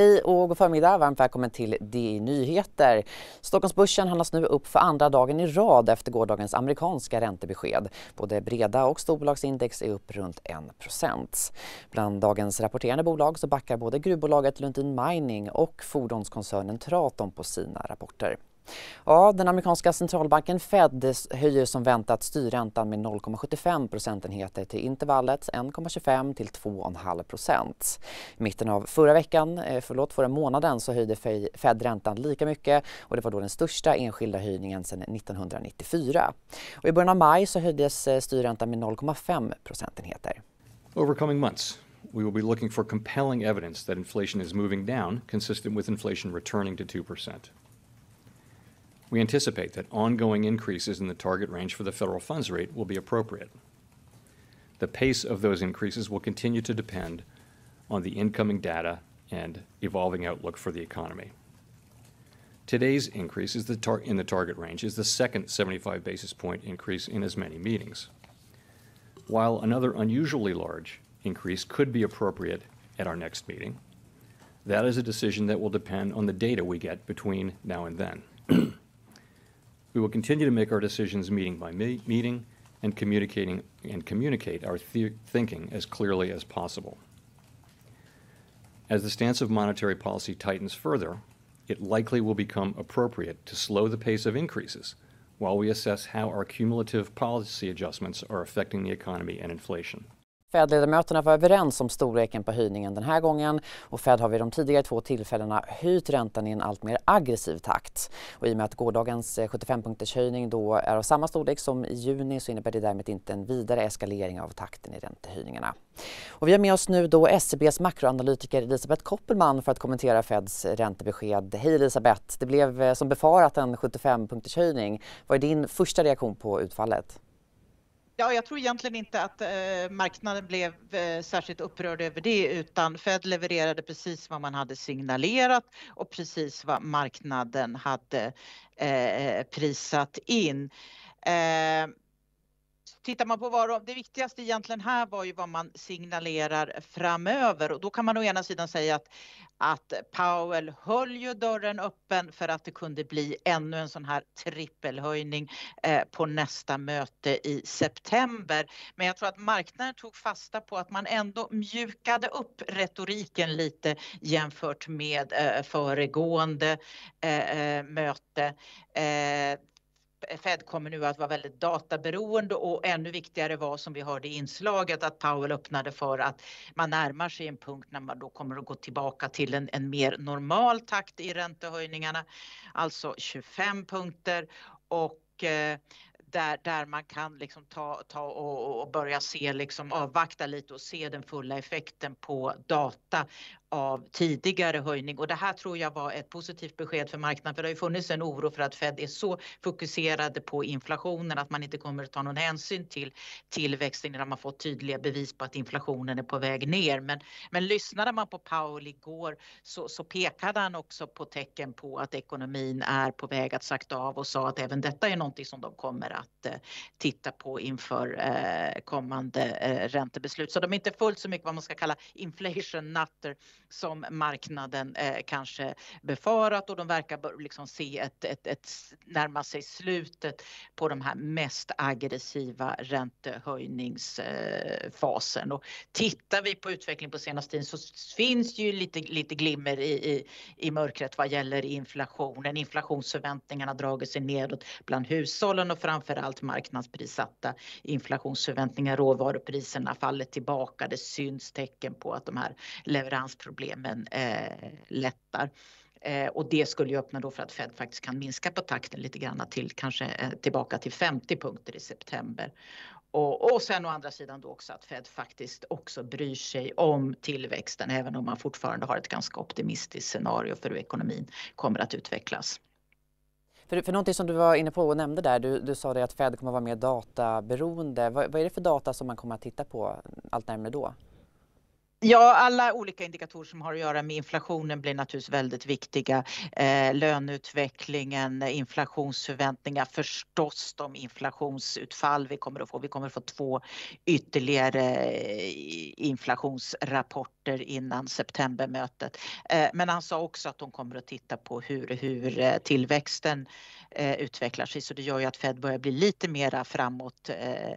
Hej och god förmiddag. Varmt välkommen till DI Nyheter. Stockholmsbörsen handlas nu upp för andra dagen i rad efter gårdagens amerikanska räntebesked. Både breda och storbolagsindex är upp runt 1 Bland dagens rapporterande bolag så backar både gruvbolaget Lundin Mining och fordonskoncernen Traton på sina rapporter. Ja, den amerikanska centralbanken Fed höjer som väntat styrräntan med 0,75 procentenheter till intervallet 1,25 till 2,5 procent. I mitten av förra veckan, eh, förlåt, förra månaden så höjde Fed räntan lika mycket och det var då den största enskilda höjningen sedan 1994. Och I början av maj så höjdes eh, styrräntan med 0,5 procentenheter. Over coming months, we will be looking for compelling evidence that inflation is moving down consistent with inflation returning to 2 we anticipate that ongoing increases in the target range for the federal funds rate will be appropriate. The pace of those increases will continue to depend on the incoming data and evolving outlook for the economy. Today's increase the in the target range is the second 75 basis point increase in as many meetings. While another unusually large increase could be appropriate at our next meeting, that is a decision that will depend on the data we get between now and then. We will continue to make our decisions meeting by me meeting and communicating and communicate our thinking as clearly as possible. As the stance of monetary policy tightens further, it likely will become appropriate to slow the pace of increases while we assess how our cumulative policy adjustments are affecting the economy and inflation. Fed-ledamöterna var överens om storleken på höjningen den här gången och Fed har vid de tidigare två tillfällena höjt räntan i en allt mer aggressiv takt. Och I och med att gårdagens 75-punktershöjning eh, då är av samma storlek som i juni så innebär det därmed inte en vidare eskalering av takten i räntehöjningarna. Och vi har med oss nu då SCBs e makroanalytiker Elisabeth Koppelman för att kommentera Feds räntebesked. Hej Elisabeth! Det blev eh, som befarat en 75-punktershöjning. Vad är din första reaktion på utfallet? Ja, jag tror egentligen inte att eh, marknaden blev eh, särskilt upprörd över det utan Fed levererade precis vad man hade signalerat och precis vad marknaden hade eh, eh prisat in. Eh, tittar man på vad det viktigaste egentligen här var ju vad man signalerar framöver och då kan man å ena sidan säga att, att Powell höll ju dörren öppen för att det kunde bli ännu en sån här trippelhöjning eh, på nästa möte i september. Men jag tror att marknaden tog fasta på att man ändå mjukade upp retoriken lite jämfört med eh, föregående eh, eh möte. Eh, Fed kommer nu att vara väldigt databeroende och ännu viktigare var som vi hörde i inslaget att Powell öppnade för att man närmar sig en punkt när man då kommer att gå tillbaka till en, en mer normal takt i räntehöjningarna, alltså 25 punkter och eh, där, där man kan liksom ta, ta och, och, börja se, liksom, avvakta lite och se den fulla effekten på data av tidigare höjning och det här tror jag var ett positivt besked för marknaden för det har ju funnits en oro för att Fed är så fokuserade på inflationen att man inte kommer att ta någon hänsyn till tillväxten innan man fått tydliga bevis på att inflationen är på väg ner. Men, men lyssnade man på Powell igår så, så pekade han också på tecken på att ekonomin är på väg att sakta av och sa att även detta är någonting som de kommer att eh, titta på inför eh, kommande eh, räntebeslut. Så de är inte fullt så mycket vad man ska kalla inflation nutter som marknaden eh, kanske befarat och de verkar liksom se ett, ett, ett, närma sig slutet på de här mest aggressiva räntehöjningsfasen. Och tittar vi på utvecklingen på senaste tiden så finns ju lite, lite glimmer i, i, i mörkret vad gäller inflationen. Inflationsförväntningarna dragit sig nedåt bland hushållen och framförallt marknadsprissatta inflationsförväntningar. Råvarupriserna faller tillbaka. Det syns tecken på att de här leveransproblemen problemen eh, lättar. Eh, och det skulle ju öppna då för att Fed faktiskt kan minska på takten lite grann till kanske eh, tillbaka till 50 punkter i september. Och, och sen å andra sidan då också att Fed faktiskt också bryr sig om tillväxten även om man fortfarande har ett ganska optimistiskt scenario för hur ekonomin kommer att utvecklas. För, för någonting som du var inne på och nämnde där, du, du sa det att Fed kommer att vara mer databeroende. Vad, vad är det för data som man kommer att titta på allt närmare då? Ja, alla olika indikatorer som har att göra med inflationen blir naturligtvis väldigt viktiga. Eh, löneutvecklingen, inflationsförväntningar, förstås de inflationsutfall vi kommer att få. Vi kommer att få två ytterligare eh, inflationsrapporter innan septembermötet. Eh, men han sa också att de kommer att titta på hur, hur eh, tillväxten eh, utvecklar sig så det gör ju att Fed börjar bli lite mera framåt eh,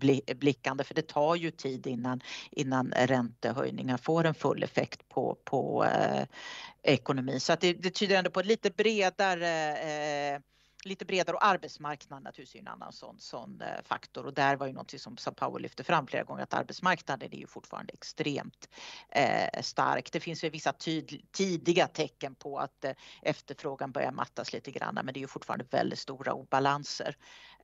framåtblickande för det tar ju tid innan, innan räntehöjningar får en full effekt på, på eh, ekonomin. Så att det, det tyder ändå på ett lite bredare eh, lite bredare och arbetsmarknaden naturligtvis är en annan sån, sån eh, faktor och där var ju någonting som Sao Paulo lyfte fram flera gånger att arbetsmarknaden är ju fortfarande extremt eh, stark. Det finns ju vissa tidiga tecken på att eh, efterfrågan börjar mattas lite grann men det är ju fortfarande väldigt stora obalanser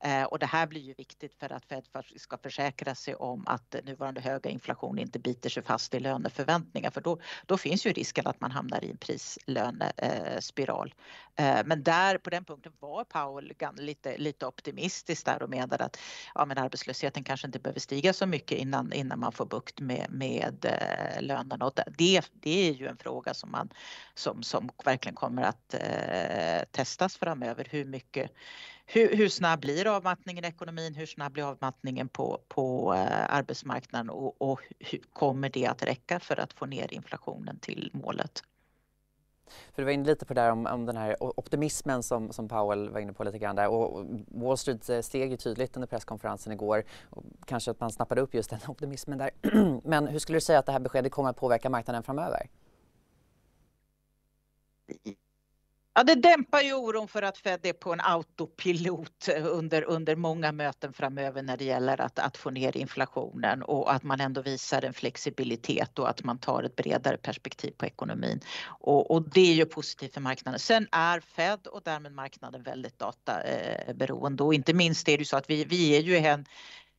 eh, och det här blir ju viktigt för att Fed ska försäkra sig om att nuvarande höga inflation inte biter sig fast i löneförväntningar för då, då finns ju risken att man hamnar i en prislönespiral Eh, men där på den punkten var Powell lite, lite optimistisk där och menade att ja, men arbetslösheten kanske inte behöver stiga så mycket innan, innan man får bukt med, med eh, lönerna. Och det, det är ju en fråga som, man, som, som verkligen kommer att eh, testas framöver. Hur, mycket, hur, hur snabb blir avmattningen i ekonomin? Hur snabb blir avmattningen på, på eh, arbetsmarknaden? Och, och hur, kommer det att räcka för att få ner inflationen till målet? För du var inne lite på det där om, om den här optimismen som, som Powell var inne på lite grann där och, och Wall Street eh, steg ju tydligt under presskonferensen igår. Kanske att man snappade upp just den optimismen där. Men hur skulle du säga att det här beskedet kommer att påverka marknaden framöver? Ja, det dämpar ju oron för att Fed är på en autopilot under, under många möten framöver när det gäller att, att få ner inflationen och att man ändå visar en flexibilitet och att man tar ett bredare perspektiv på ekonomin. Och, och det är ju positivt för marknaden. Sen är Fed och därmed marknaden väldigt databeroende och inte minst är det ju så att vi, vi är ju en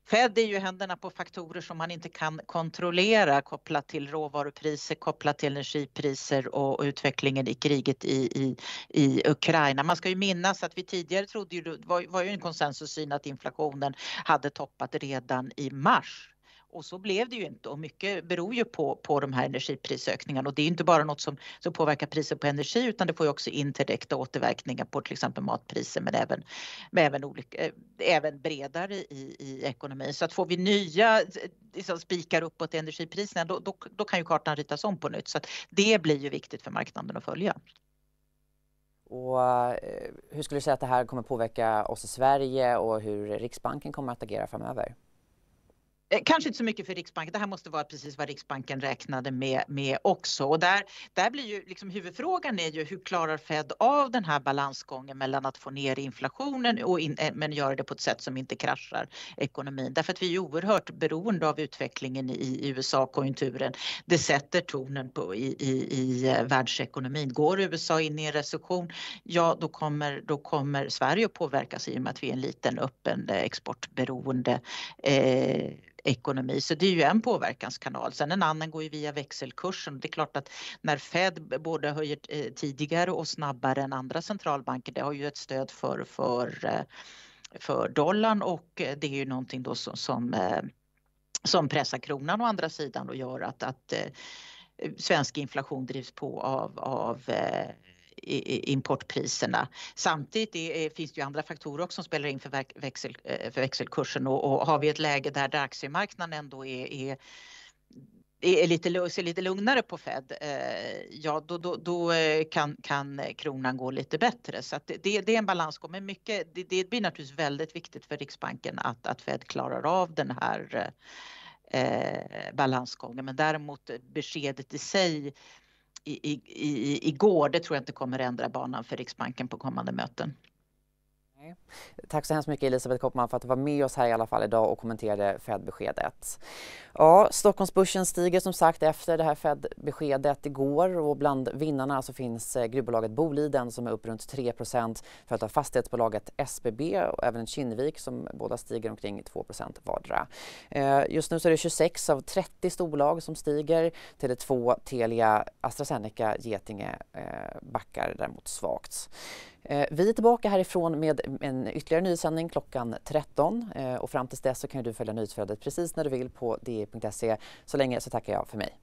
Fed är ju händerna på faktorer som man inte kan kontrollera kopplat till råvarupriser, kopplat till energipriser och, utvecklingen i kriget i, i, i, Ukraina. Man ska ju minnas att vi tidigare trodde ju, var, var ju en konsensussyn att inflationen hade toppat redan i mars och så blev det ju inte och mycket beror ju på, på de här energiprisökningarna och det är inte bara något som, som påverkar priser på energi utan det får ju också indirekta återverkningar på till exempel matpriser men även, men även, olika, eh, även bredare i, i ekonomin. Så att får vi nya liksom spikar uppåt i energipriserna då, då, då kan ju kartan ritas om på nytt så att det blir ju viktigt för marknaden att följa. Och eh, hur skulle du säga att det här kommer påverka oss i Sverige och hur Riksbanken kommer att agera framöver? Eh, kanske inte så mycket för Riksbanken, det här måste vara precis vad Riksbanken räknade med, med också. Och där, där blir ju liksom huvudfrågan är ju hur klarar Fed av den här balansgången mellan att få ner inflationen och in, eh, men göra det på ett sätt som inte kraschar ekonomin. Därför att vi är oerhört beroende av utvecklingen i, i USA-konjunkturen. Det sätter tonen på, i, i, i eh, världsekonomin. Går USA in i en recession, ja då kommer, då kommer Sverige att påverkas i och med att vi är en liten öppen exportberoende eh, ekonomi. Så det är ju en påverkanskanal. Sen en annan går ju via växelkursen. Det är klart att när Fed både höjer eh, tidigare och snabbare än andra centralbanker, det har ju ett stöd för, för, eh, för dollarn och eh, det är ju någonting då som, som, som pressar kronan å andra sidan och gör att, att svensk inflation drivs på av, av importpriserna. Samtidigt finns det ju andra faktorer också som spelar in för, växel, eh, för växelkursen och, och, har vi ett läge där, där aktiemarknaden ändå är, är är lite, ser lite lugnare på Fed, eh, ja då, då, då eh, kan, kan, kronan gå lite bättre. Så det, det, är en balansgång. Men mycket, det, det, blir naturligtvis väldigt viktigt för Riksbanken att, att Fed klarar av den här eh, balansgången. Men däremot beskedet i sig i, i, igår. Det tror jag inte kommer ändra banan för Riksbanken på kommande möten. Tack så hemskt mycket Elisabeth Koppman för att du var med oss här i alla fall idag och kommenterade Fed-beskedet. Ja, Stockholmsbörsen stiger som sagt efter det här Fed-beskedet igår och bland vinnarna så finns eh, gruvbolaget Boliden som är upp runt 3 följt av fastighetsbolaget SBB och även Kinnevik som båda stiger omkring 2 vardera. Eh, just nu så är det 26 av 30 storbolag som stiger. Tele2, Telia, AstraZeneca, Getinge eh, backar däremot svagt. Eh, vi är tillbaka härifrån med en ytterligare nyhetssändning klockan 13 eh, och fram till dess så kan du följa nyhetsflödet precis när du vill på di.se. Så länge så tackar jag för mig.